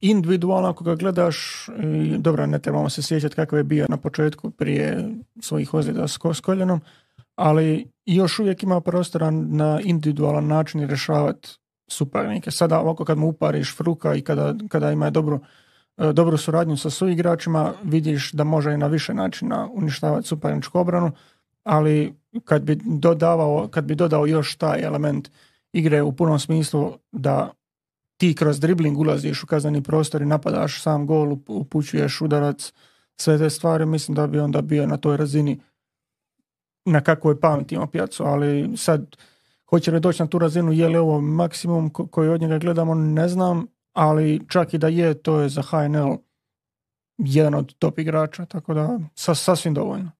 individualno ako ga gledaš, e, dobro, ne trebamo se sjećati kakav je bio na početku prije svojih ozljeda s, Koskoljenom, koljenom, ali još uvijek ima prostora na individualan način rješavati suparnike. Sada ovako kad mu upariš fruka i kada, kada ima dobru, e, dobru suradnju sa suigračima, vidiš da može i na više načina uništavati suparničku obranu, ali kad bi, dodavao, kad bi dodao još taj element igre u punom smislu da ti kroz dribling ulaziš u kazneni prostor i napadaš sam gol, upućuješ udarac, sve te stvari, mislim da bi onda bio na toj razini na kakvoj pameti pjacu, ali sad hoće li doći na tu razinu, je li ovo maksimum koji od njega gledamo, ne znam, ali čak i da je, to je za HNL jedan od top igrača, tako da sasvim dovoljno.